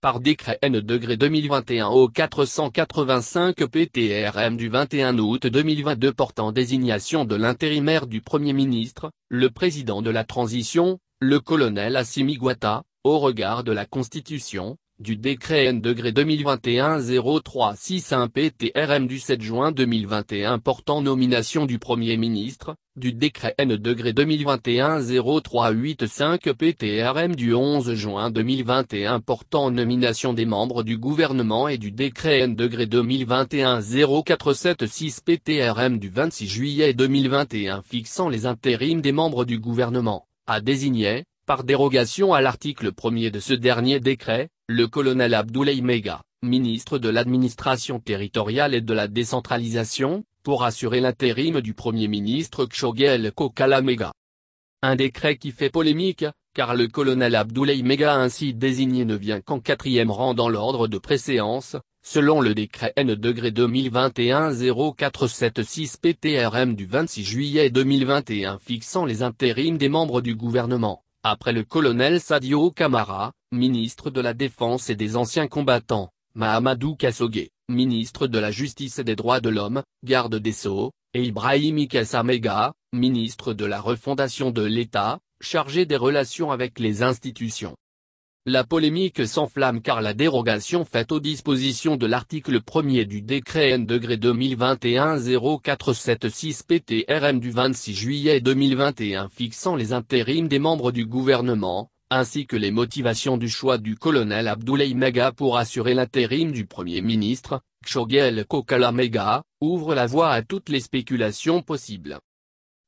par décret N degré 2021 au 485 PTRM du 21 août 2022 portant désignation de l'intérimaire du Premier ministre, le président de la transition, le colonel Assimi au regard de la Constitution, du décret N degré 2021-0361 PTRM du 7 juin 2021 portant nomination du Premier ministre, du décret N degré 2021-0385 PTRM du 11 juin 2021 portant nomination des membres du gouvernement et du décret N degré 2021-0476 PTRM du 26 juillet 2021 fixant les intérims des membres du gouvernement, a désigné, par dérogation à l'article 1 de ce dernier décret, le colonel Abdoulaye Mega, ministre de l'administration territoriale et de la décentralisation, pour assurer l'intérim du Premier ministre Kshogel Kokala Un décret qui fait polémique, car le colonel Abdoulaye Mega ainsi désigné ne vient qu'en quatrième rang dans l'ordre de préséance, selon le décret N 2021-0476 PTRM du 26 juillet 2021 fixant les intérims des membres du gouvernement, après le colonel Sadio Kamara ministre de la Défense et des Anciens Combattants, Mahamadou Kassogé, ministre de la Justice et des Droits de l'Homme, garde des Sceaux, et Ibrahim Kassamega, ministre de la Refondation de l'État, chargé des relations avec les institutions. La polémique s'enflamme car la dérogation faite aux dispositions de l'article 1er du décret N degré 2021-0476 PTRM du 26 juillet 2021 fixant les intérims des membres du gouvernement, ainsi que les motivations du choix du colonel Abdoulaye Mega pour assurer l'intérim du Premier ministre, Kshogel Kokala Mega, ouvre la voie à toutes les spéculations possibles.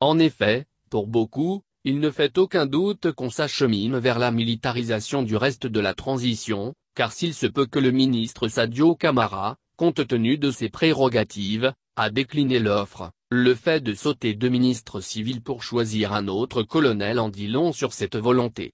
En effet, pour beaucoup, il ne fait aucun doute qu'on s'achemine vers la militarisation du reste de la transition, car s'il se peut que le ministre Sadio Camara, compte tenu de ses prérogatives, a décliné l'offre, le fait de sauter deux ministres civils pour choisir un autre colonel en dit long sur cette volonté.